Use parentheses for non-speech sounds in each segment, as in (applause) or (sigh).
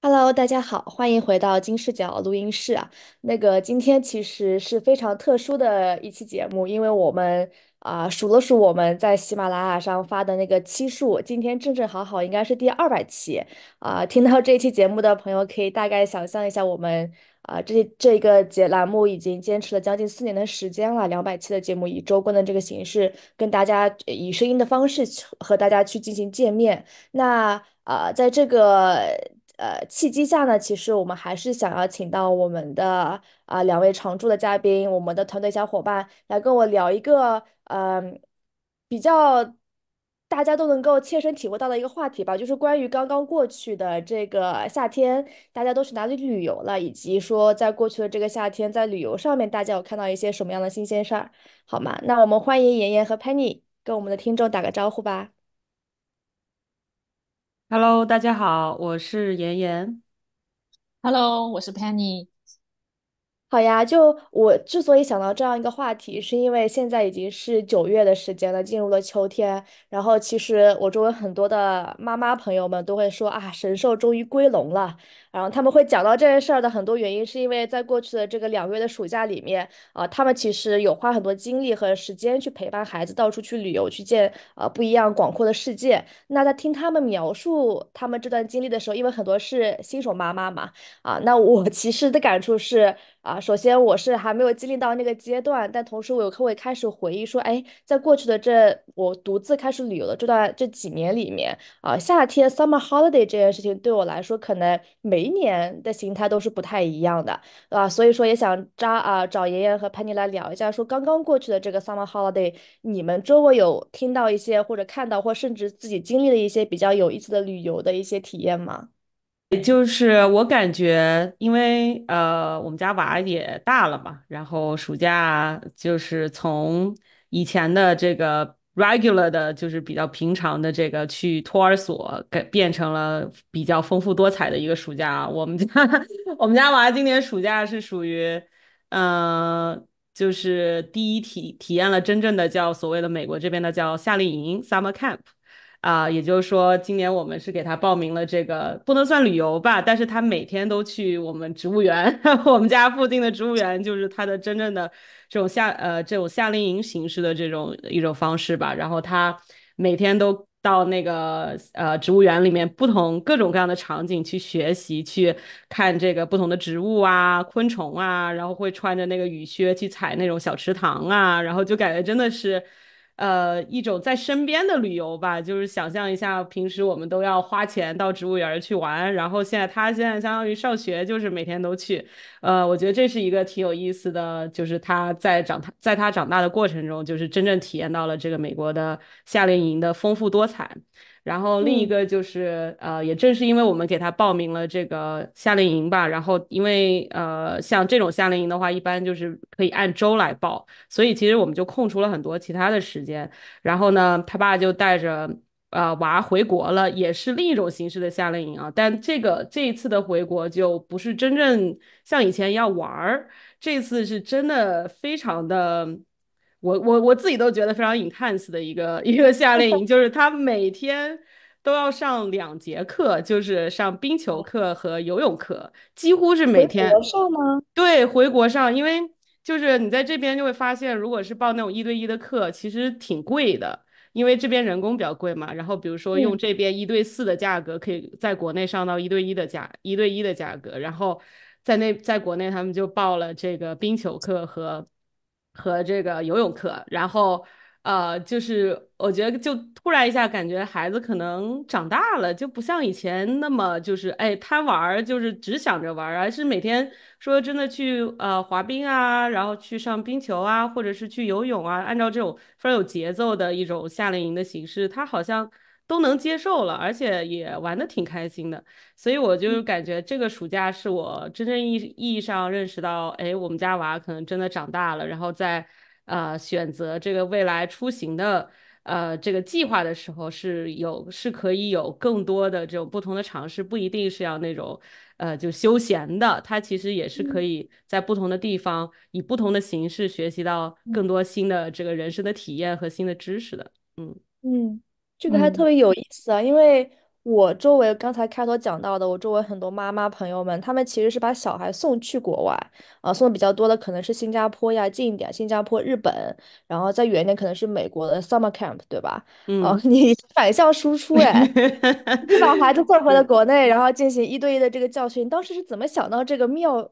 Hello，大家好，欢迎回到金视角录音室啊。那个今天其实是非常特殊的一期节目，因为我们啊数了数我们在喜马拉雅上发的那个期数，今天正正好好应该是第二百期啊。听到这期节目的朋友可以大概想象一下，我们啊这这个节栏目已经坚持了将近四年的时间了，两百期的节目以周更的这个形式跟大家以声音的方式和大家去进行见面。那啊，在这个呃，契机下呢，其实我们还是想要请到我们的啊两位常驻的嘉宾，我们的团队小伙伴来跟我聊一个呃比较大家都能够切身体会到的一个话题吧，就是关于刚刚过去的这个夏天，大家都去哪里旅游了，以及说在过去的这个夏天在旅游上面大家有看到一些什么样的新鲜事儿，好吗？那我们欢迎妍妍和 Penny 跟我们的听众打个招呼吧。Hello，大家好，我是妍妍。Hello，我是 Penny。好呀，就我之所以想到这样一个话题，是因为现在已经是九月的时间了，进入了秋天。然后，其实我周围很多的妈妈朋友们都会说啊，神兽终于归笼了。然后他们会讲到这件事儿的很多原因，是因为在过去的这个两个月的暑假里面啊，他们其实有花很多精力和时间去陪伴孩子，到处去旅游，去见啊不一样广阔的世界。那在听他们描述他们这段经历的时候，因为很多是新手妈妈嘛，啊，那我其实的感触是。啊，首先我是还没有经历到那个阶段，但同时我也会开始回忆说，哎，在过去的这我独自开始旅游的这段这几年里面，啊，夏天 summer holiday 这件事情对我来说，可能每一年的形态都是不太一样的，啊，所以说也想扎啊找妍妍和潘妮来聊一下，说刚刚过去的这个 summer holiday，你们周围有听到一些或者看到或甚至自己经历的一些比较有意思的旅游的一些体验吗？就是我感觉，因为呃，我们家娃也大了嘛，然后暑假就是从以前的这个 regular 的，就是比较平常的这个去托儿所，改变成了比较丰富多彩的一个暑假。我们家 (laughs) 我们家娃今年暑假是属于，嗯，就是第一体体验了真正的叫所谓的美国这边的叫夏令营 summer camp。啊，也就是说，今年我们是给他报名了这个，不能算旅游吧？但是他每天都去我们植物园，(laughs) 我们家附近的植物园，就是他的真正的这种夏呃这种夏令营形式的这种一种方式吧。然后他每天都到那个呃植物园里面，不同各种各样的场景去学习，去看这个不同的植物啊、昆虫啊，然后会穿着那个雨靴去踩那种小池塘啊，然后就感觉真的是。呃，一种在身边的旅游吧，就是想象一下，平时我们都要花钱到植物园去玩，然后现在他现在相当于上学，就是每天都去。呃，我觉得这是一个挺有意思的，就是他在长他在他长大的过程中，就是真正体验到了这个美国的夏令营的丰富多彩。然后另一个就是，呃，也正是因为我们给他报名了这个夏令营吧，然后因为呃，像这种夏令营的话，一般就是可以按周来报，所以其实我们就空出了很多其他的时间。然后呢，他爸就带着呃娃回国了，也是另一种形式的夏令营啊。但这个这一次的回国就不是真正像以前一样玩儿，这次是真的非常的。我我我自己都觉得非常 intense 的一个一个夏令营，就是 (laughs) 他每天都要上两节课，就是上冰球课和游泳课，几乎是每天。回国上吗？对，回国上，因为就是你在这边就会发现，如果是报那种一对一的课，其实挺贵的，因为这边人工比较贵嘛。然后比如说用这边一对四的价格，可以在国内上到一对一的价，一对一的价格。然后在那在国内，他们就报了这个冰球课和。和这个游泳课，然后，呃，就是我觉得就突然一下感觉孩子可能长大了，就不像以前那么就是哎贪玩，就是只想着玩，而是每天说真的去呃滑冰啊，然后去上冰球啊，或者是去游泳啊，按照这种非常有节奏的一种夏令营的形式，他好像。都能接受了，而且也玩的挺开心的，所以我就感觉这个暑假是我真正意意义上认识到，哎，我们家娃可能真的长大了，然后在，呃，选择这个未来出行的，呃，这个计划的时候是有是可以有更多的这种不同的尝试，不一定是要那种，呃，就休闲的，他其实也是可以在不同的地方，以不同的形式学习到更多新的这个人生的体验和新的知识的，嗯嗯。这个还特别有意思啊，因为我周围刚才开头讲到的，我周围很多妈妈朋友们，他们其实是把小孩送去国外啊，送的比较多的可能是新加坡呀，近一点，新加坡、日本，然后再远一点可能是美国的 summer camp，对吧？(laughs) 嗯，你反向输出，(laughs) 你把孩子送回了国内，然后进行一对一的这个教训，当时是怎么想到这个妙？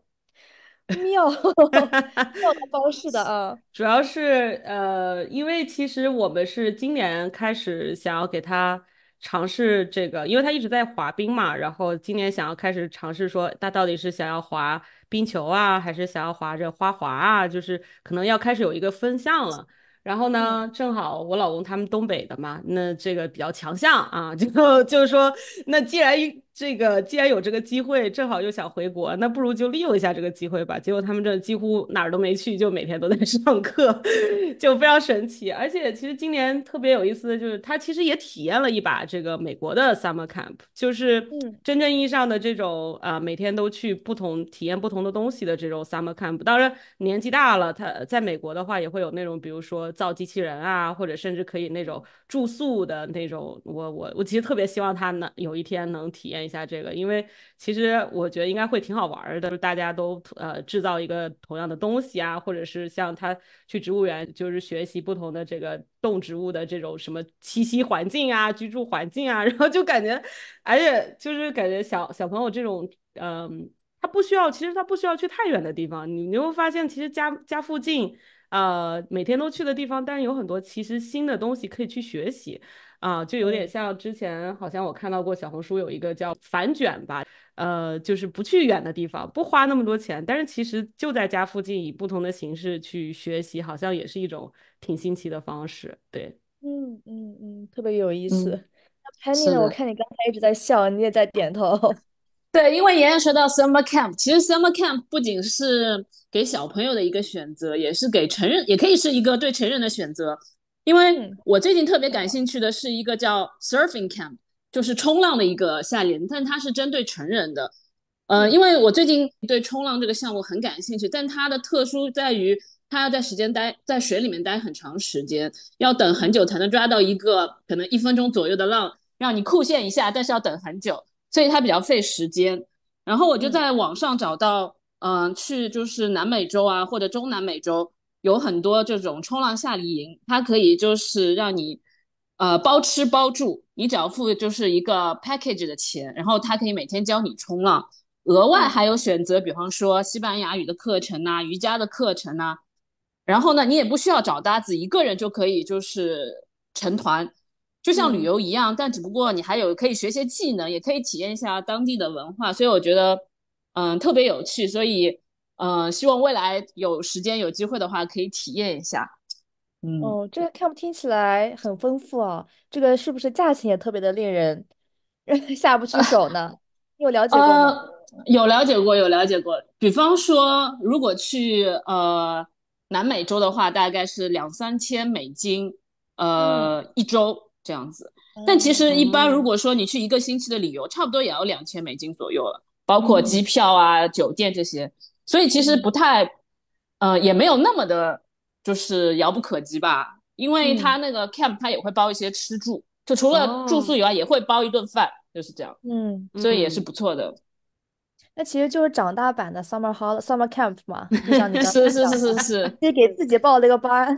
妙 (laughs) 妙的方式的啊，主要是呃，因为其实我们是今年开始想要给他尝试这个，因为他一直在滑冰嘛，然后今年想要开始尝试说他到底是想要滑冰球啊，还是想要滑这花滑啊，就是可能要开始有一个分项了。然后呢，正好我老公他们东北的嘛，那这个比较强项啊，(laughs) 就就是说，那既然。这个既然有这个机会，正好又想回国，那不如就利用一下这个机会吧。结果他们这几乎哪儿都没去，就每天都在 (laughs) 上课，就非常神奇。而且其实今年特别有意思的就是，他其实也体验了一把这个美国的 summer camp，就是真正意义上的这种啊，每天都去不同体验不同的东西的这种 summer camp。当然年纪大了，他在美国的话也会有那种，比如说造机器人啊，或者甚至可以那种住宿的那种。我我我其实特别希望他能有一天能体验。一下这个，因为其实我觉得应该会挺好玩的，大家都呃制造一个同样的东西啊，或者是像他去植物园，就是学习不同的这个动植物的这种什么栖息环境啊、居住环境啊，(laughs) 然后就感觉，而且就是感觉小小朋友这种，嗯，他不需要，其实他不需要去太远的地方，你你会发现，其实家家附近，呃，每天都去的地方，但是有很多其实新的东西可以去学习。啊，就有点像之前，好像我看到过小红书有一个叫“反卷”吧，呃，就是不去远的地方，不花那么多钱，但是其实就在家附近，以不同的形式去学习，好像也是一种挺新奇的方式。对，嗯嗯嗯，特别有意思。Penny，我看你刚才一直在笑，你也在点头。(laughs) 对，因为妍妍说到 summer camp，其实 summer camp 不仅是给小朋友的一个选择，也是给成人，也可以是一个对成人的选择。因为我最近特别感兴趣的是一个叫 Surfing Camp，就是冲浪的一个夏令营，但它是针对成人的。呃，因为我最近对冲浪这个项目很感兴趣，但它的特殊在于，它要在时间待在水里面待很长时间，要等很久才能抓到一个可能一分钟左右的浪，让你酷炫一下，但是要等很久，所以它比较费时间。然后我就在网上找到，嗯，去就是南美洲啊或者中南美洲。有很多这种冲浪夏令营，它可以就是让你，呃，包吃包住，你只要付就是一个 package 的钱，然后它可以每天教你冲浪，额外还有选择，比方说西班牙语的课程呐，瑜伽的课程呐，然后呢，你也不需要找搭子，一个人就可以就是成团，就像旅游一样，但只不过你还有可以学些技能，也可以体验一下当地的文化，所以我觉得，嗯，特别有趣，所以。嗯，希望未来有时间有机会的话，可以体验一下。嗯，哦，这个 camp 听起来很丰富啊，这个是不是价钱也特别的令人 (laughs) 下不去手呢？有了解过吗？(laughs) 有了解过，有了解过。比方说，如果去呃南美洲的话，大概是两三千美金，呃一周这样子。但其实一般如果说你去一个星期的旅游，差不多也要两千美金左右了，包括机票啊、酒店这些。所以其实不太，呃，也没有那么的，就是遥不可及吧，因为他那个 camp 他也会包一些吃住，就除了住宿以外，也会包一顿饭，就是这样。嗯，所以也是不错的。那其实就是长大版的 summer h o l summer camp 嘛，(laughs) 是是是是是，就给自己报了一个班。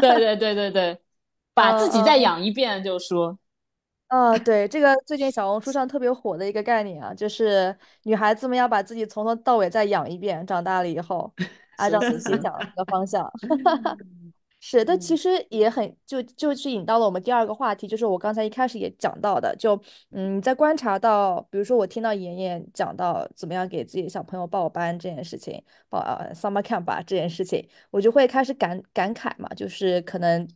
对对对对对，(laughs) 把自己再养一遍，就说。啊，对这个最近小红书上特别火的一个概念啊，就是女孩子们要把自己从头到尾再养一遍，长大了以后 (laughs) 按照自己讲的方向。(laughs) 是，但其实也很就就是引到了我们第二个话题，就是我刚才一开始也讲到的，就嗯你在观察到，比如说我听到妍妍讲到怎么样给自己小朋友报班这件事情，报呃 summer camp 吧这件事情，我就会开始感感慨嘛，就是可能。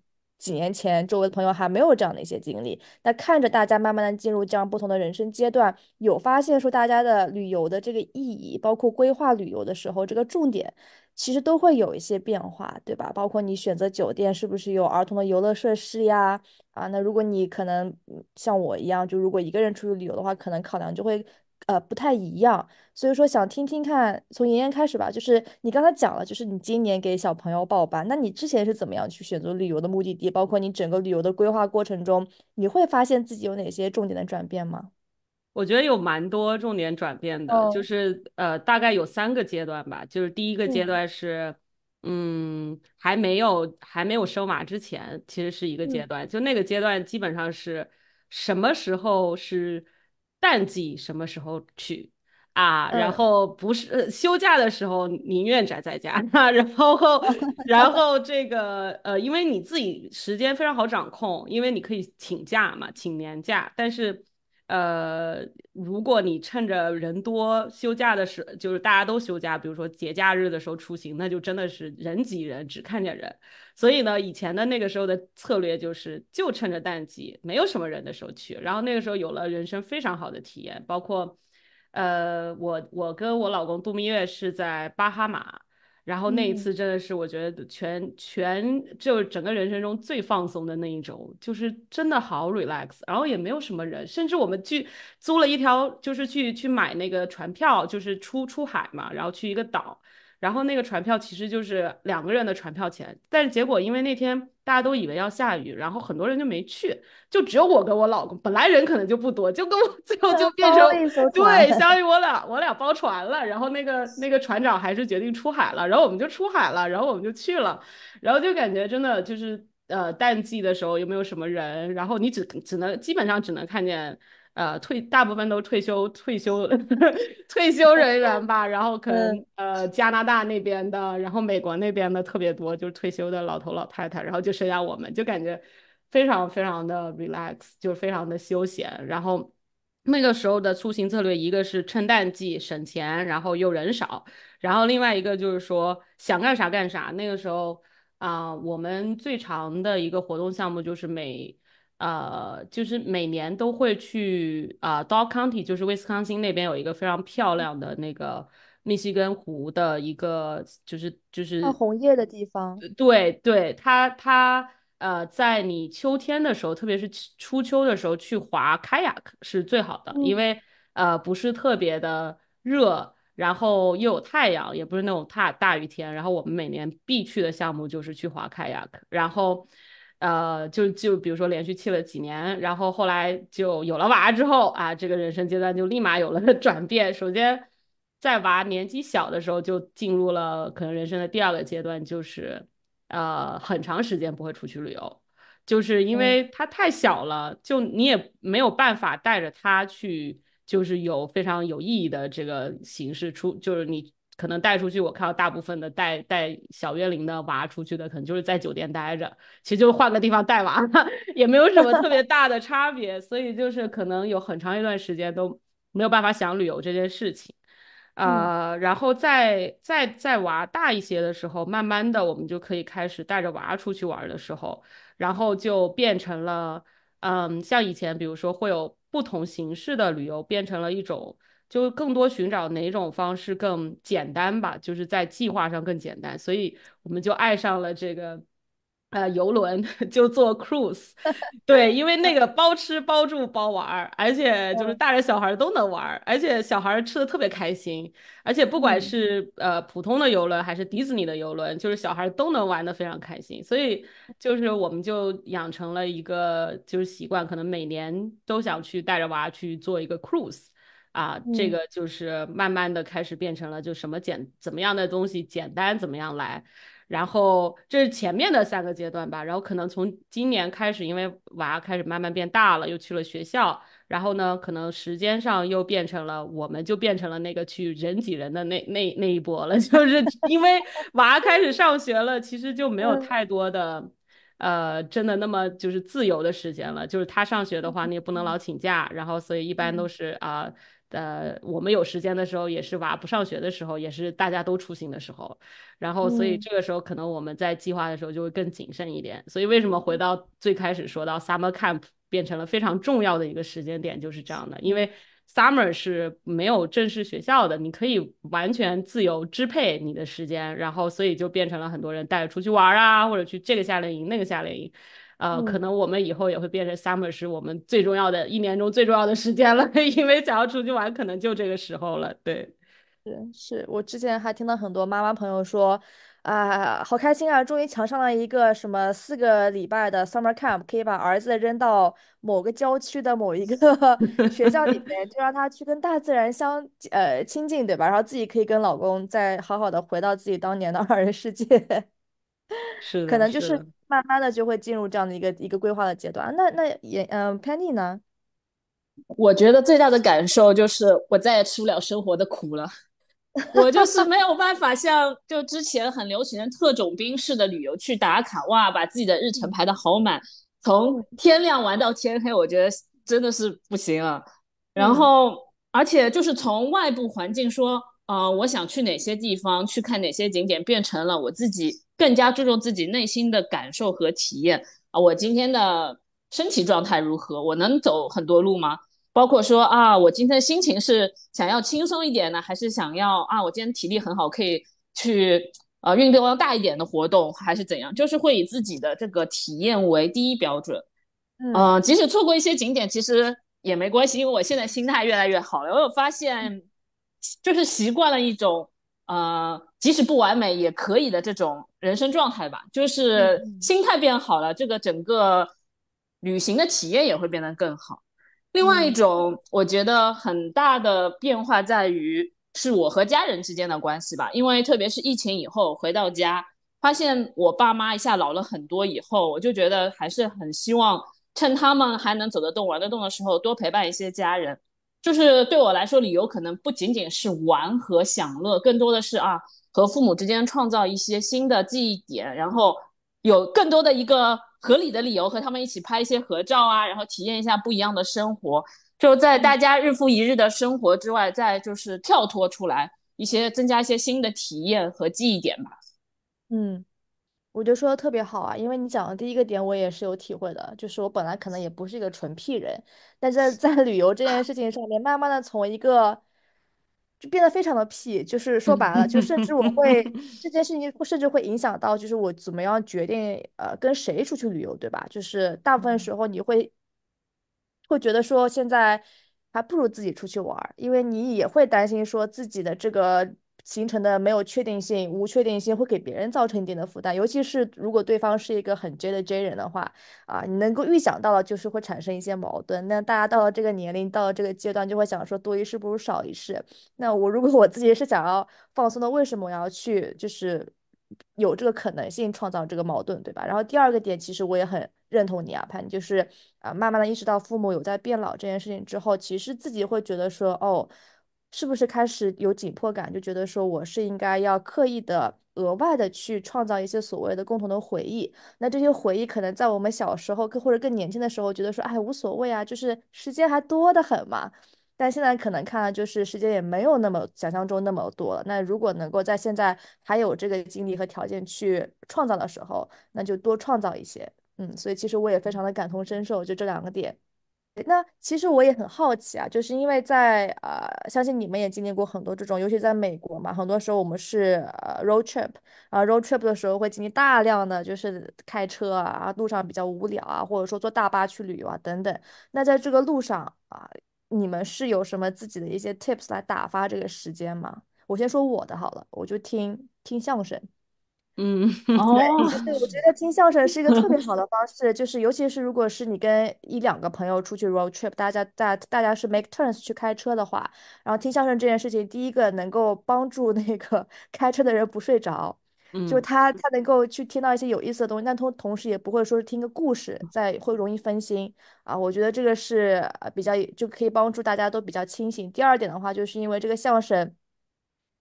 几年前，周围的朋友还没有这样的一些经历。那看着大家慢慢的进入这样不同的人生阶段，有发现说大家的旅游的这个意义，包括规划旅游的时候这个重点，其实都会有一些变化，对吧？包括你选择酒店是不是有儿童的游乐设施呀？啊，那如果你可能像我一样，就如果一个人出去旅游的话，可能考量就会。呃，不太一样，所以说想听听看，从妍妍开始吧。就是你刚才讲了，就是你今年给小朋友报班，那你之前是怎么样去选择旅游的目的地，包括你整个旅游的规划过程中，你会发现自己有哪些重点的转变吗？我觉得有蛮多重点转变的，就是呃，大概有三个阶段吧。就是第一个阶段是，嗯，还没有还没有生娃之前，其实是一个阶段，就那个阶段基本上是什么时候是。淡季什么时候去啊？然后不是休假的时候，宁愿宅在家。(laughs) 然后，然后这个呃，因为你自己时间非常好掌控，因为你可以请假嘛，请年假，但是。呃，如果你趁着人多休假的时，就是大家都休假，比如说节假日的时候出行，那就真的是人挤人，只看见人。所以呢，以前的那个时候的策略就是，就趁着淡季，没有什么人的时候去。然后那个时候有了人生非常好的体验，包括，呃，我我跟我老公度蜜月是在巴哈马。然后那一次真的是我觉得全全就是整个人生中最放松的那一周，就是真的好 relax。然后也没有什么人，甚至我们去租了一条，就是去去买那个船票，就是出出海嘛，然后去一个岛。然后那个船票其实就是两个人的船票钱，但是结果因为那天。大家都以为要下雨，然后很多人就没去，就只有我跟我老公。本来人可能就不多，就跟我 (laughs) 最后就变成对，相当于我俩我俩包船了，然后那个那个船长还是决定出海了，然后我们就出海了，然后我们就去了，然后就感觉真的就是呃淡季的时候有没有什么人，然后你只只能基本上只能看见。呃，退大部分都退休，退休 (laughs) 退休人员 (laughs) 吧，然后可能呃加拿大那边的，然后美国那边的特别多，就是退休的老头老太太，然后就剩下我们就感觉非常非常的 relax，就是非常的休闲。然后那个时候的出行策略，一个是趁淡季省钱，然后又人少，然后另外一个就是说想干啥干啥。那个时候啊，我们最长的一个活动项目就是每。呃，就是每年都会去啊 d o g County 就是威斯康星那边有一个非常漂亮的那个密西根湖的一个，就是就是红叶的地方。对对，它它呃，在你秋天的时候，特别是初秋的时候去划 Kayak 是最好的，因为呃不是特别的热，然后又有太阳，也不是那种大大雨天。然后我们每年必去的项目就是去划 Kayak，然后。呃，就就比如说连续气了几年，然后后来就有了娃之后啊，这个人生阶段就立马有了 (laughs) 转变。首先，在娃年纪小的时候，就进入了可能人生的第二个阶段，就是呃，很长时间不会出去旅游，就是因为他太小了，就你也没有办法带着他去，就是有非常有意义的这个形式出，就是你。可能带出去，我看到大部分的带带小月龄的娃出去的，可能就是在酒店待着，其实就是换个地方带娃，(laughs) 也没有什么特别大的差别。所以就是可能有很长一段时间都没有办法想旅游这件事情，啊，然后再再在娃大一些的时候，慢慢的我们就可以开始带着娃出去玩的时候，然后就变成了，嗯，像以前比如说会有不同形式的旅游，变成了一种。就更多寻找哪种方式更简单吧，就是在计划上更简单，所以我们就爱上了这个呃游轮，(laughs) 就坐 cruise。(laughs) 对，因为那个包吃包住包玩，而且就是大人小孩都能玩，而且小孩吃的特别开心，而且不管是呃普通的游轮还是迪士尼的游轮，就是小孩都能玩的非常开心，所以就是我们就养成了一个就是习惯，可能每年都想去带着娃去做一个 cruise。啊，这个就是慢慢的开始变成了，就什么简怎么样的东西简单怎么样来，然后这是前面的三个阶段吧，然后可能从今年开始，因为娃开始慢慢变大了，又去了学校，然后呢，可能时间上又变成了，我们就变成了那个去人挤人的那那那一波了，(laughs) 就是因为娃开始上学了，其实就没有太多的，呃，真的那么就是自由的时间了，就是他上学的话，你也不能老请假，然后所以一般都是啊。呃，我们有时间的时候，也是娃不上学的时候，也是大家都出行的时候，然后所以这个时候可能我们在计划的时候就会更谨慎一点。所以为什么回到最开始说到 summer camp 变成了非常重要的一个时间点，就是这样的，因为 summer 是没有正式学校的，你可以完全自由支配你的时间，然后所以就变成了很多人带着出去玩儿啊，或者去这个夏令营、那个夏令营。啊，可能我们以后也会变成 summer 是我们最重要的一年中最重要的时间了，(laughs) 因为想要出去玩，可能就这个时候了。对，是是我之前还听到很多妈妈朋友说，啊，好开心啊，终于抢上了一个什么四个礼拜的 summer camp，可以把儿子扔到某个郊区的某一个 (laughs) 学校里面，就让他去跟大自然相呃亲近，对吧？然后自己可以跟老公再好好的回到自己当年的二人世界。(laughs) 是，可能就是慢慢的就会进入这样的一个一个规划的阶段。那那也嗯，Penny 呢？我觉得最大的感受就是我再也吃不了生活的苦了，我就是没有办法像就之前很流行的特种兵式的旅游去打卡，哇，把自己的日程排的好满，从天亮玩到天黑，我觉得真的是不行啊。然后而且就是从外部环境说，啊，我想去哪些地方，去看哪些景点，变成了我自己。更加注重自己内心的感受和体验啊！我今天的身体状态如何？我能走很多路吗？包括说啊，我今天的心情是想要轻松一点呢，还是想要啊，我今天体力很好，可以去呃运动量大一点的活动，还是怎样？就是会以自己的这个体验为第一标准。嗯，即使错过一些景点，其实也没关系，因为我现在心态越来越好了。我有发现就是习惯了一种呃。即使不完美也可以的这种人生状态吧，就是心态变好了，这个整个旅行的体验也会变得更好。另外一种，我觉得很大的变化在于是我和家人之间的关系吧，因为特别是疫情以后回到家，发现我爸妈一下老了很多以后，我就觉得还是很希望趁他们还能走得动、玩得动的时候多陪伴一些家人。就是对我来说，旅游可能不仅仅是玩和享乐，更多的是啊。和父母之间创造一些新的记忆点，然后有更多的一个合理的理由和他们一起拍一些合照啊，然后体验一下不一样的生活，就在大家日复一日的生活之外，再就是跳脱出来一些，增加一些新的体验和记忆点吧。嗯，我觉得说的特别好啊，因为你讲的第一个点我也是有体会的，就是我本来可能也不是一个纯屁人，但是在旅游这件事情上面，慢慢的从一个。就变得非常的屁，就是说白了，就甚至我会这件事情，甚至会影响到就是我怎么样决定呃跟谁出去旅游，对吧？就是大部分时候你会会觉得说现在还不如自己出去玩，因为你也会担心说自己的这个。形成的没有确定性，无确定性会给别人造成一定的负担，尤其是如果对方是一个很 J 的 J 人的话，啊，你能够预想到了就是会产生一些矛盾。那大家到了这个年龄，到了这个阶段，就会想说多一事不如少一事。那我如果我自己是想要放松的，为什么我要去就是有这个可能性创造这个矛盾，对吧？然后第二个点，其实我也很认同你啊，潘，就是啊，慢慢的意识到父母有在变老这件事情之后，其实自己会觉得说，哦。是不是开始有紧迫感，就觉得说我是应该要刻意的额外的去创造一些所谓的共同的回忆？那这些回忆可能在我们小时候，更或者更年轻的时候，觉得说哎无所谓啊，就是时间还多得很嘛。但现在可能看了，就是时间也没有那么想象中那么多了。那如果能够在现在还有这个精力和条件去创造的时候，那就多创造一些。嗯，所以其实我也非常的感同身受，就这两个点。那其实我也很好奇啊，就是因为在呃，相信你们也经历过很多这种，尤其在美国嘛，很多时候我们是呃 road trip 啊 road trip 的时候会经历大量的就是开车啊，路上比较无聊啊，或者说坐大巴去旅游啊等等。那在这个路上啊，你们是有什么自己的一些 tips 来打发这个时间吗？我先说我的好了，我就听听相声。嗯，哦，对，我觉得听相声是一个特别好的方式，就是尤其是如果是你跟一两个朋友出去 road trip，大家大大家是 make turns 去开车的话，然后听相声这件事情，第一个能够帮助那个 (laughs) 开车的人不睡着，就他他能够去听到一些有意思的东西，但同同时也不会说是听个故事在会容易分心啊，我觉得这个是比较就可以帮助大家都比较清醒。第二点的话，就是因为这个相声，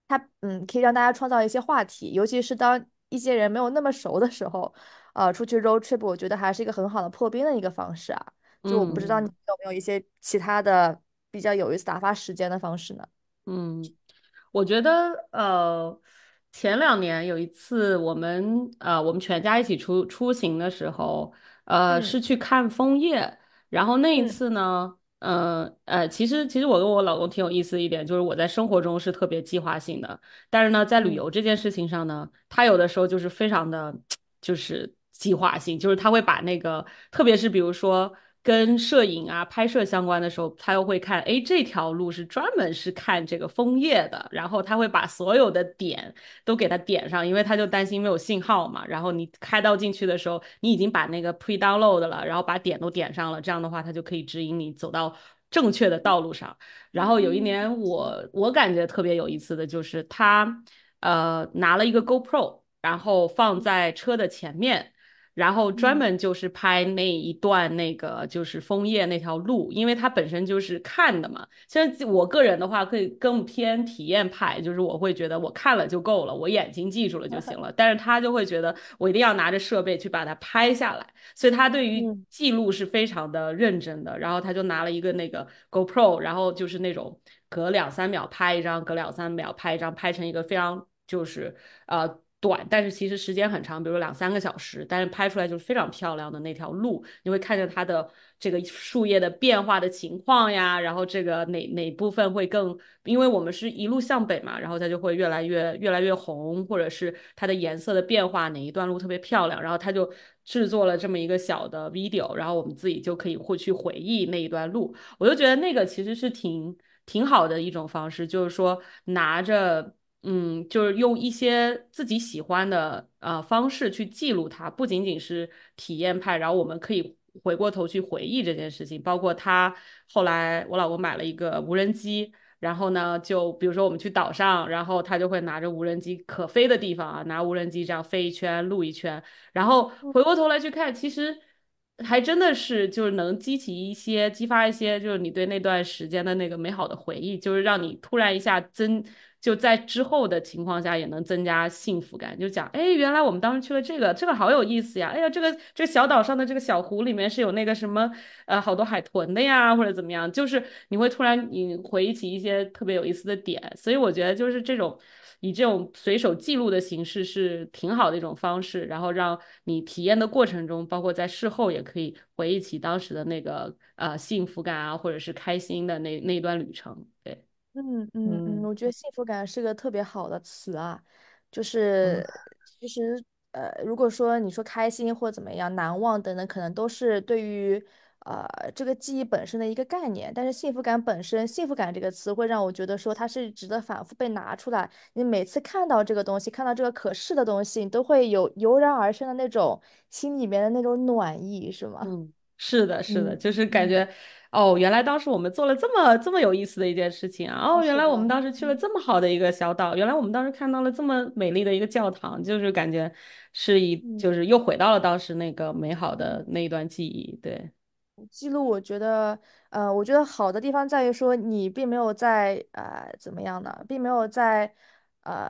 它嗯可以让大家创造一些话题，尤其是当。一些人没有那么熟的时候，呃，出去 road trip 我觉得还是一个很好的破冰的一个方式啊。就我不知道你有没有一些其他的比较有意思打发时间的方式呢？嗯，我觉得呃，前两年有一次我们呃，我们全家一起出出行的时候，呃，是去看枫叶，然后那一次呢。嗯呃，其实其实我跟我老公挺有意思一点，就是我在生活中是特别计划性的，但是呢，在旅游这件事情上呢，他有的时候就是非常的，就是计划性，就是他会把那个，特别是比如说。跟摄影啊拍摄相关的时候，他又会看，哎，这条路是专门是看这个枫叶的，然后他会把所有的点都给他点上，因为他就担心没有信号嘛。然后你开到进去的时候，你已经把那个 pre download 了，然后把点都点上了，这样的话他就可以指引你走到正确的道路上。然后有一年我我感觉特别有意思的就是，他呃拿了一个 Go Pro，然后放在车的前面。然后专门就是拍那一段那个就是枫叶那条路，因为它本身就是看的嘛。像我个人的话，可以更偏体验派，就是我会觉得我看了就够了，我眼睛记住了就行了。但是他就会觉得我一定要拿着设备去把它拍下来，所以他对于记录是非常的认真的。然后他就拿了一个那个 Go Pro，然后就是那种隔两三秒拍一张，隔两三秒拍一张，拍成一个非常就是呃。短，但是其实时间很长，比如说两三个小时，但是拍出来就是非常漂亮的那条路，你会看着它的这个树叶的变化的情况呀，然后这个哪哪部分会更，因为我们是一路向北嘛，然后它就会越来越越来越红，或者是它的颜色的变化，哪一段路特别漂亮，然后他就制作了这么一个小的 video，然后我们自己就可以会去回忆那一段路，我就觉得那个其实是挺挺好的一种方式，就是说拿着。嗯，就是用一些自己喜欢的呃方式去记录它，不仅仅是体验派。然后我们可以回过头去回忆这件事情。包括他后来我老公买了一个无人机，然后呢，就比如说我们去岛上，然后他就会拿着无人机，可飞的地方啊，拿无人机这样飞一圈，录一圈。然后回过头来去看，其实还真的是就是能激起一些、激发一些，就是你对那段时间的那个美好的回忆，就是让你突然一下增。就在之后的情况下，也能增加幸福感。就讲，哎，原来我们当时去了这个，这个好有意思呀！哎呀，这个这小岛上的这个小湖里面是有那个什么，呃，好多海豚的呀，或者怎么样？就是你会突然你回忆起一些特别有意思的点。所以我觉得就是这种以这种随手记录的形式是挺好的一种方式，然后让你体验的过程中，包括在事后也可以回忆起当时的那个呃幸福感啊，或者是开心的那那段旅程。嗯嗯嗯，我觉得幸福感是个特别好的词啊，就是其实呃，如果说你说开心或怎么样、难忘等等，可能都是对于呃这个记忆本身的一个概念。但是幸福感本身，幸福感这个词会让我觉得说它是值得反复被拿出来。你每次看到这个东西，看到这个可视的东西，你都会有油然而生的那种心里面的那种暖意，是吗？嗯，是的，是的，就是感觉。哦，原来当时我们做了这么这么有意思的一件事情啊！哦，原来我们当时去了这么好的一个小岛，原来我们当时看到了这么美丽的一个教堂，就是感觉是一，就是又回到了当时那个美好的那一段记忆。对，记录我觉得，呃，我觉得好的地方在于说，你并没有在呃怎么样呢，并没有在呃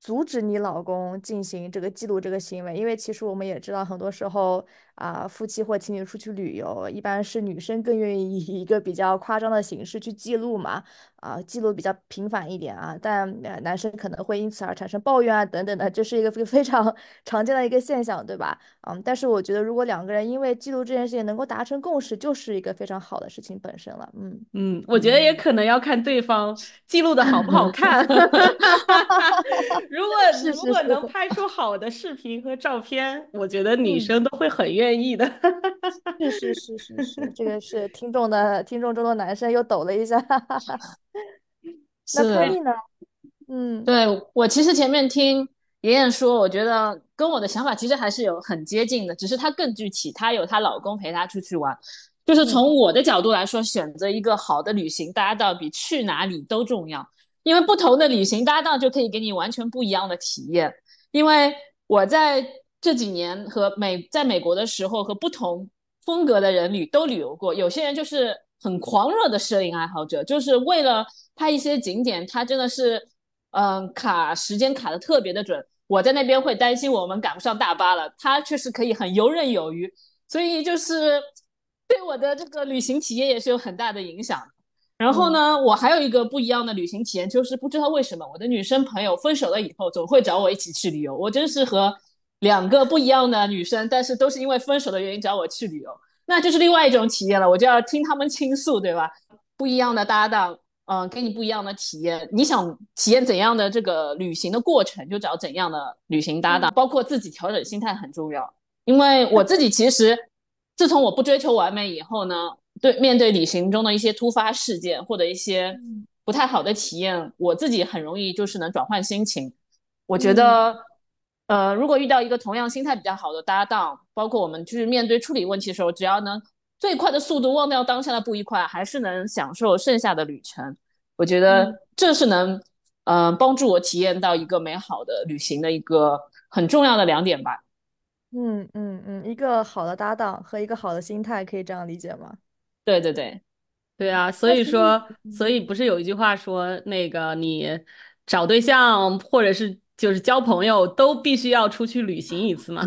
阻止你老公进行这个记录这个行为，因为其实我们也知道，很多时候。啊，夫妻或情侣出去旅游，一般是女生更愿意以一个比较夸张的形式去记录嘛，啊，记录比较频繁一点啊，但男生可能会因此而产生抱怨啊等等的，这是一个非非常常见的一个现象，对吧？嗯，但是我觉得如果两个人因为记录这件事情能够达成共识，就是一个非常好的事情本身了。嗯嗯，我觉得也可能要看对方记录的好不好看。(laughs) 如果 (laughs) 如果能拍出好的视频和照片，我觉得女生都会很。愿意的，是是是是是，这个是听众的听众中的男生又抖了一下，(laughs) 那佩丽呢？嗯，对我其实前面听妍妍说，我觉得跟我的想法其实还是有很接近的，只是她更具体，她有她老公陪她出去玩。就是从我的角度来说，选择一个好的旅行搭档比去哪里都重要，因为不同的旅行搭档就可以给你完全不一样的体验。因为我在。这几年和美在美国的时候，和不同风格的人旅都旅游过。有些人就是很狂热的摄影爱好者，就是为了拍一些景点，他真的是，嗯，卡时间卡的特别的准。我在那边会担心我们赶不上大巴了，他确实可以很游刃有余。所以就是对我的这个旅行体验也是有很大的影响。然后呢，我还有一个不一样的旅行体验，就是不知道为什么我的女生朋友分手了以后，总会找我一起去旅游。我真是和。两个不一样的女生，但是都是因为分手的原因找我去旅游，那就是另外一种体验了。我就要听他们倾诉，对吧？不一样的搭档，嗯，给你不一样的体验。你想体验怎样的这个旅行的过程，就找怎样的旅行搭档。包括自己调整心态很重要，因为我自己其实自从我不追求完美以后呢，对，面对旅行中的一些突发事件或者一些不太好的体验，我自己很容易就是能转换心情。我觉得。呃，如果遇到一个同样心态比较好的搭档，包括我们去面对处理问题的时候，只要能最快的速度忘掉当下的不愉快，还是能享受剩下的旅程。我觉得这是能，呃，帮助我体验到一个美好的旅行的一个很重要的两点吧。嗯嗯嗯，一个好的搭档和一个好的心态，可以这样理解吗？对对对，对啊。所以说，所以不是有一句话说，那个你找对象或者是。就是交朋友都必须要出去旅行一次吗？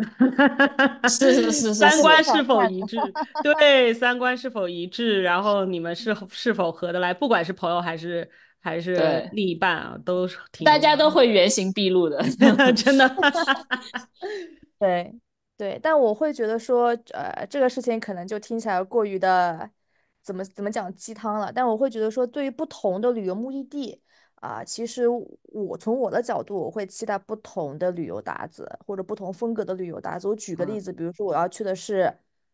(laughs) 是是是是。三观是否一致？对，三观是否一致？然后你们是是否合得来？不管是朋友还是还是另一半啊，都挺大家都会原形毕露的，(laughs) 真的。(laughs) 对对，但我会觉得说，呃，这个事情可能就听起来过于的，怎么怎么讲鸡汤了。但我会觉得说，对于不同的旅游目的地。啊，其实我从我的角度，我会期待不同的旅游搭子，或者不同风格的旅游搭子。我举个例子，比如说我要去的是，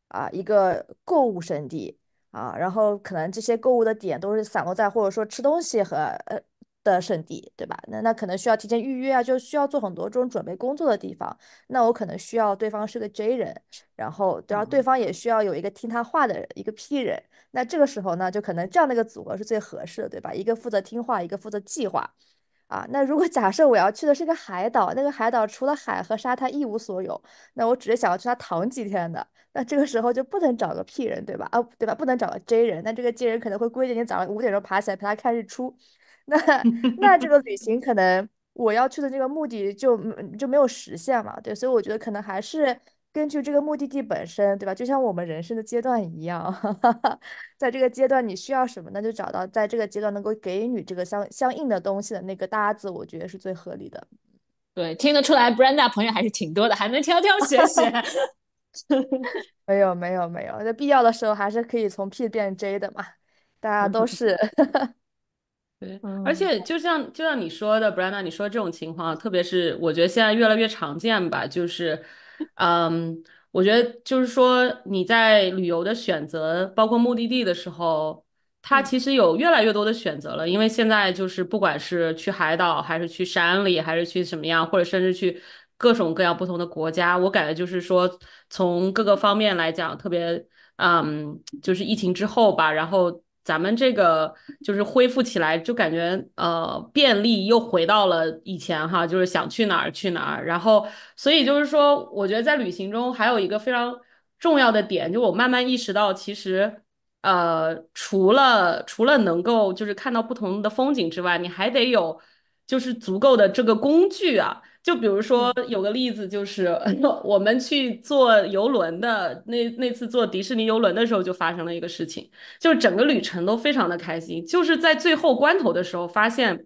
啊，一个购物圣地，啊，然后可能这些购物的点都是散落在，或者说吃东西和呃。的圣地，对吧？那那可能需要提前预约啊，就需要做很多这种准备工作的地方。那我可能需要对方是个 J 人，然后对啊，对方也需要有一个听他话的人，一个 P 人。那这个时候呢，就可能这样的一个组合是最合适的，对吧？一个负责听话，一个负责计划。啊，那如果假设我要去的是个海岛，那个海岛除了海和沙滩一无所有，那我只是想要去他躺几天的，那这个时候就不能找个 P 人，对吧？啊，对吧？不能找个 J 人，那这个 J 人可能会规定你早上五点钟爬起来陪他看日出。那那这个旅行可能我要去的这个目的就就没有实现嘛？对，所以我觉得可能还是根据这个目的地本身，对吧？就像我们人生的阶段一样，(laughs) 在这个阶段你需要什么，那就找到在这个阶段能够给你这个相相应的东西的那个搭子，我觉得是最合理的。对，听得出来 b r e n d a 朋友还是挺多的，还能挑挑选 (laughs) 选。(laughs) 没有没有没有，那必要的时候还是可以从 P 变 J 的嘛，大家都是。对，而且就像就像你说的，b r n 兰 a 你说这种情况，特别是我觉得现在越来越常见吧，就是，嗯，我觉得就是说你在旅游的选择，包括目的地的时候，它其实有越来越多的选择了，因为现在就是不管是去海岛，还是去山里，还是去什么样，或者甚至去各种各样不同的国家，我感觉就是说从各个方面来讲，特别，嗯，就是疫情之后吧，然后。咱们这个就是恢复起来，就感觉呃便利又回到了以前哈，就是想去哪儿去哪儿。然后，所以就是说，我觉得在旅行中还有一个非常重要的点，就我慢慢意识到，其实呃，除了除了能够就是看到不同的风景之外，你还得有就是足够的这个工具啊。就比如说有个例子，就是 (laughs) 我们去坐游轮的那那次坐迪士尼游轮的时候，就发生了一个事情，就整个旅程都非常的开心，就是在最后关头的时候发现，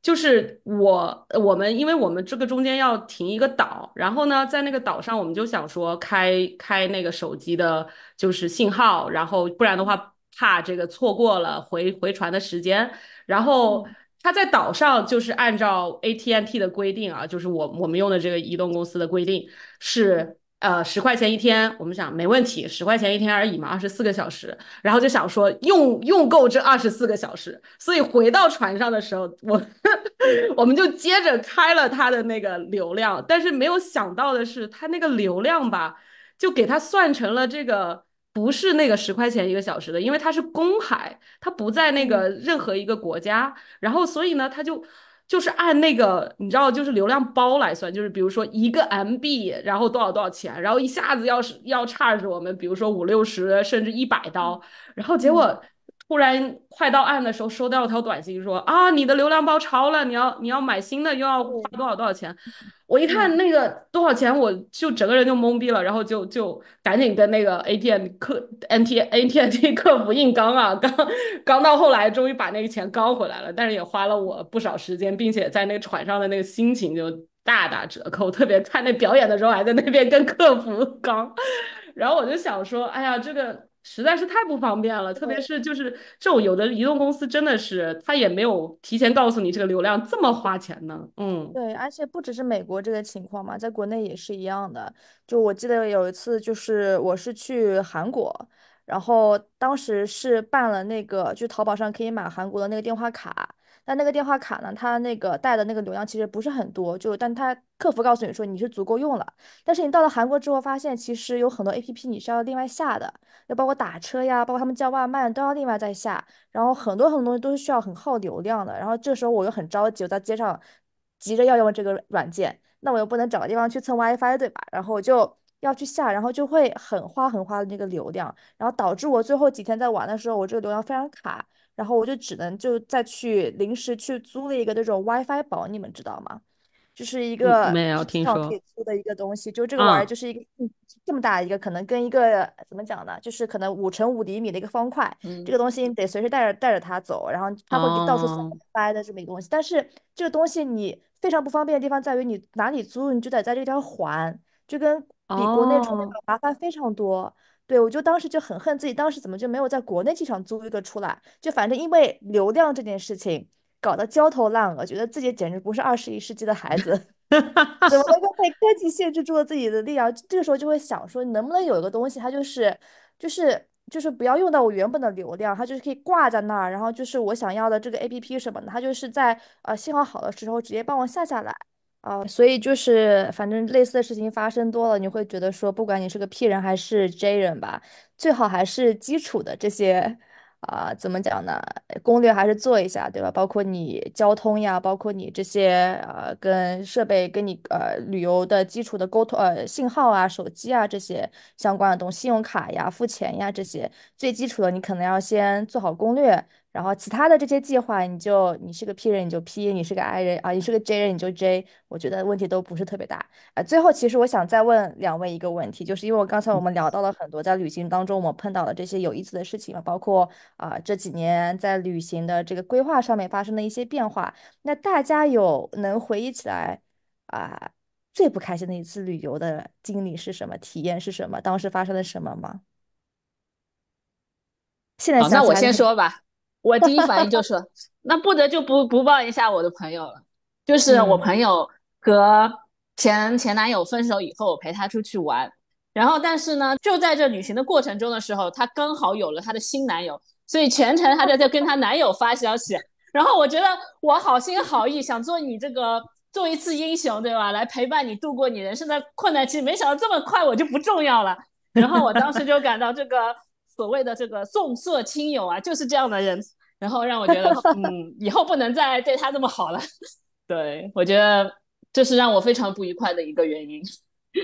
就是我我们因为我们这个中间要停一个岛，然后呢在那个岛上我们就想说开开那个手机的就是信号，然后不然的话怕这个错过了回回船的时间，然后。他在岛上就是按照 ATNT 的规定啊，就是我我们用的这个移动公司的规定是呃十块钱一天，我们想没问题，十块钱一天而已嘛，二十四个小时，然后就想说用用够这二十四个小时，所以回到船上的时候，我 (laughs) 我们就接着开了他的那个流量，但是没有想到的是，他那个流量吧，就给他算成了这个。不是那个十块钱一个小时的，因为它是公海，它不在那个任何一个国家，然后所以呢，它就就是按那个你知道就是流量包来算，就是比如说一个 MB，然后多少多少钱，然后一下子要是要差着我们，比如说五六十甚至一百刀，然后结果。忽然快到岸的时候，收到了条短信说啊，你的流量包超了，你要你要买新的，又要花多少多少钱？我一看那个多少钱，我就整个人就懵逼了，然后就就赶紧跟那个 ATM 客 n t a t t (laughs) 客服硬刚啊，刚刚到后来终于把那个钱刚回来了，但是也花了我不少时间，并且在那船上的那个心情就大打折扣，特别看那表演的时候还在那边跟客服 (laughs) 刚，然后我就想说，哎呀这个。实在是太不方便了，特别是就是这种有的移动公司真的是，他也没有提前告诉你这个流量这么花钱呢。嗯，对，而且不只是美国这个情况嘛，在国内也是一样的。就我记得有一次，就是我是去韩国，然后当时是办了那个，就淘宝上可以买韩国的那个电话卡。但那个电话卡呢？它那个带的那个流量其实不是很多，就但它客服告诉你说你是足够用了。但是你到了韩国之后，发现其实有很多 APP 你是要另外下的，包括打车呀，包括他们叫外卖都要另外再下，然后很多很多东西都是需要很耗流量的。然后这时候我又很着急，我在街上急着要用这个软件，那我又不能找个地方去蹭 WiFi，对吧？然后我就要去下，然后就会很花很花的那个流量，然后导致我最后几天在玩的时候，我这个流量非常卡。然后我就只能就再去临时去租了一个那种 WiFi 宝，你们知道吗？就是一个听说租的一个东西，就这个玩意儿就是一个这么大一个，可能跟一个怎么讲呢？就是可能五乘五厘米的一个方块，这个东西你得随时带着带着它走，然后它会到处塞的这么一个东西。但是这个东西你非常不方便的地方在于，你哪里租你就得在这条环，就跟比国内充那个麻烦非常多。对，我就当时就很恨自己，当时怎么就没有在国内机场租一个出来？就反正因为流量这件事情搞得焦头烂额，觉得自己简直不是二十一世纪的孩子，(laughs) 怎么就被科技限制住了自己的力量？这个时候就会想说，能不能有一个东西，它就是就是就是不要用到我原本的流量，它就是可以挂在那儿，然后就是我想要的这个 A P P 什么的，它就是在呃信号好的时候直接帮我下下来。啊，所以就是，反正类似的事情发生多了，你会觉得说，不管你是个 P 人还是 J 人吧，最好还是基础的这些，啊，怎么讲呢？攻略还是做一下，对吧？包括你交通呀，包括你这些呃，跟设备、跟你呃旅游的基础的沟通，呃，信号啊、手机啊这些相关的东，信用卡呀、付钱呀这些最基础的，你可能要先做好攻略。然后其他的这些计划，你就你是个 P 人，你就 P；你是个 I 人啊，你是个 J 人，你就 J。我觉得问题都不是特别大啊。最后，其实我想再问两位一个问题，就是因为我刚才我们聊到了很多在旅行当中我碰到的这些有意思的事情嘛，包括啊这几年在旅行的这个规划上面发生的一些变化。那大家有能回忆起来啊最不开心的一次旅游的经历是什么？体验是什么？当时发生了什么吗？现在那我先说吧。我第一反应就是，(laughs) 那不得就不不抱一下我的朋友了，就是我朋友和前前男友分手以后，陪她出去玩，然后但是呢，就在这旅行的过程中的时候，她刚好有了她的新男友，所以全程她就在跟她男友发消息，然后我觉得我好心好意想做你这个做一次英雄，对吧？来陪伴你度过你人生的困难期，没想到这么快我就不重要了，然后我当时就感到这个。所谓的这个重色轻友啊，就是这样的人，然后让我觉得，嗯，(laughs) 以后不能再对他这么好了。(laughs) 对，我觉得这是让我非常不愉快的一个原因。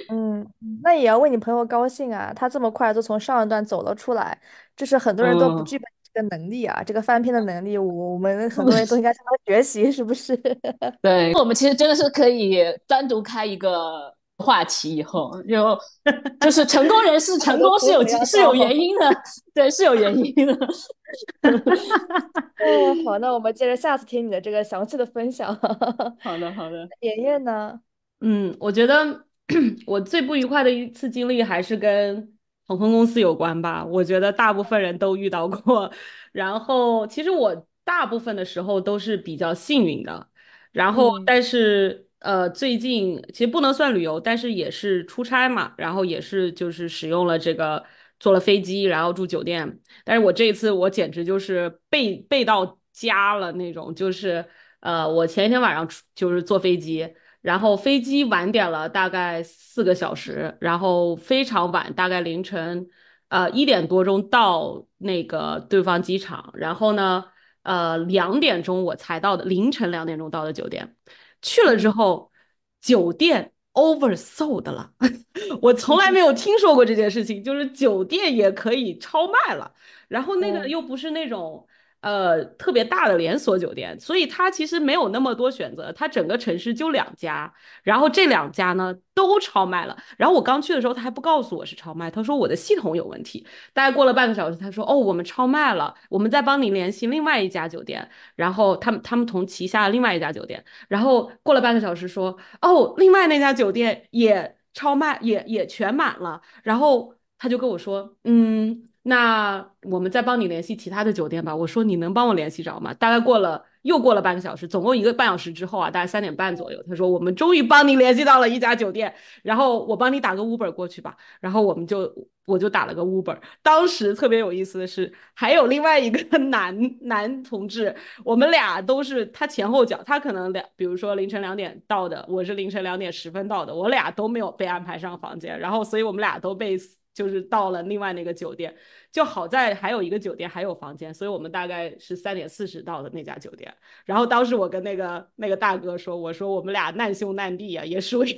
嗯，那也要为你朋友高兴啊，他这么快就从上一段走了出来，这是很多人都不具备这个能力啊，这个翻篇的能力，我们很多人都应该向他学习，是不是？(laughs) 对，我们其实真的是可以单独开一个。话题以后就就是成功人士 (laughs) 成功是有是有原因的，(laughs) 对，是有原因的。哦，好，那 (laughs) 我们接着下次听你的这个详细的分享。好的，好的。妍妍呢？嗯，我觉得 (clears throat) 我最不愉快的一次经历还是跟航空公司有关吧。我觉得大部分人都遇到过。然后，其实我大部分的时候都是比较幸运的。然后，但是。呃，最近其实不能算旅游，但是也是出差嘛，然后也是就是使用了这个，坐了飞机，然后住酒店。但是我这次我简直就是背背到家了那种，就是呃，我前一天晚上就是坐飞机，然后飞机晚点了大概四个小时，然后非常晚，大概凌晨呃一点多钟到那个对方机场，然后呢呃两点钟我才到的，凌晨两点钟到的酒店。去了之后，酒店 oversold 了，(laughs) 我从来没有听说过这件事情，就是酒店也可以超卖了，然后那个又不是那种。呃，特别大的连锁酒店，所以它其实没有那么多选择，它整个城市就两家，然后这两家呢都超卖了。然后我刚去的时候，他还不告诉我是超卖，他说我的系统有问题。大概过了半个小时，他说哦，我们超卖了，我们再帮你联系另外一家酒店。然后他们他们同旗下另外一家酒店，然后过了半个小时说哦，另外那家酒店也超卖，也也全满了。然后他就跟我说嗯。那我们再帮你联系其他的酒店吧。我说你能帮我联系着吗？大概过了又过了半个小时，总共一个半小时之后啊，大概三点半左右，他说我们终于帮你联系到了一家酒店，然后我帮你打个 Uber 过去吧。然后我们就我就打了个 Uber。当时特别有意思的是，还有另外一个 (laughs) 男男同志，我们俩都是他前后脚，他可能两，比如说凌晨两点到的，我是凌晨两点十分到的，我俩都没有被安排上房间，然后所以我们俩都被。就是到了另外那个酒店，就好在还有一个酒店还有房间，所以我们大概是三点四十到的那家酒店。然后当时我跟那个那个大哥说，我说我们俩难兄难弟呀，也属于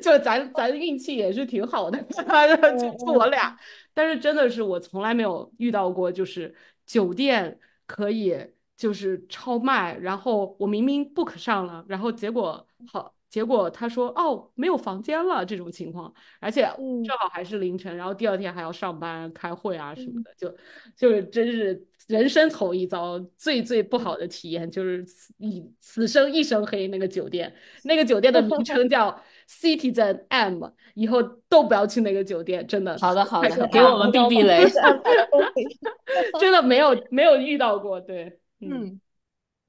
就咱咱运气也是挺好的，(laughs) 就就我俩。但是真的是我从来没有遇到过，就是酒店可以就是超卖，然后我明明 book 上了，然后结果好。结果他说：“哦，没有房间了这种情况，而且正好还是凌晨，然后第二天还要上班开会啊什么的，就，就是真是人生头一遭，最最不好的体验就是一此生一生黑那个酒店，那个酒店的名称 (laughs) 叫 Citizen M，以后都不要去那个酒店，真的。好的好的，给我们避避雷，(laughs) 真的没有没有遇到过，对，嗯。”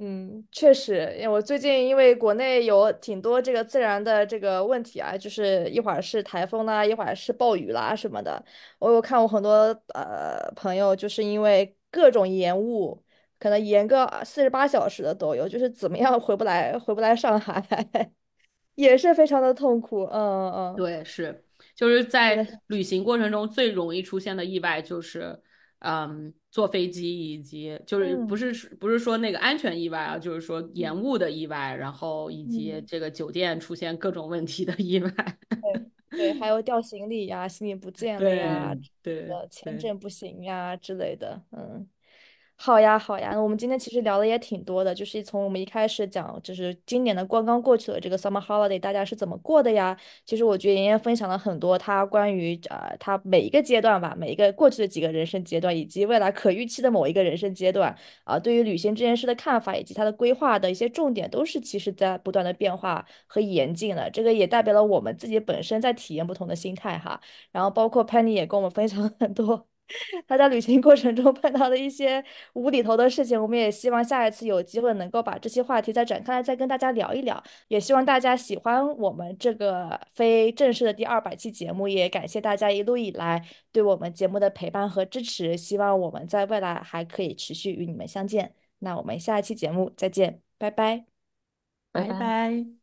嗯，确实，因为我最近因为国内有挺多这个自然的这个问题啊，就是一会儿是台风啦，一会儿是暴雨啦什么的。我有看我很多呃朋友，就是因为各种延误，可能延个四十八小时的都有，就是怎么样回不来，回不来上海，(laughs) 也是非常的痛苦。嗯嗯，对，是，就是在旅行过程中最容易出现的意外就是。嗯，坐飞机以及就是不是不是说那个安全意外啊，就是说延误的意外，然后以及这个酒店出现各种问题的意外，对，还有掉行李呀，行李不见了呀，对，签证不行呀之类的，嗯。好呀，好呀，那我们今天其实聊的也挺多的，就是从我们一开始讲，就是今年的刚刚过去的这个 summer holiday，大家是怎么过的呀？其实我觉得妍妍分享了很多，她关于呃她每一个阶段吧，每一个过去的几个人生阶段，以及未来可预期的某一个人生阶段啊，对于旅行这件事的看法，以及她的规划的一些重点，都是其实在不断的变化和演进的。这个也代表了我们自己本身在体验不同的心态哈。然后包括 Penny 也跟我们分享了很多。大家旅行过程中碰到的一些无厘头的事情，我们也希望下一次有机会能够把这些话题再展开，来，再跟大家聊一聊。也希望大家喜欢我们这个非正式的第二百期节目，也感谢大家一路以来对我们节目的陪伴和支持。希望我们在未来还可以持续与你们相见。那我们下一期节目再见，拜拜，拜拜。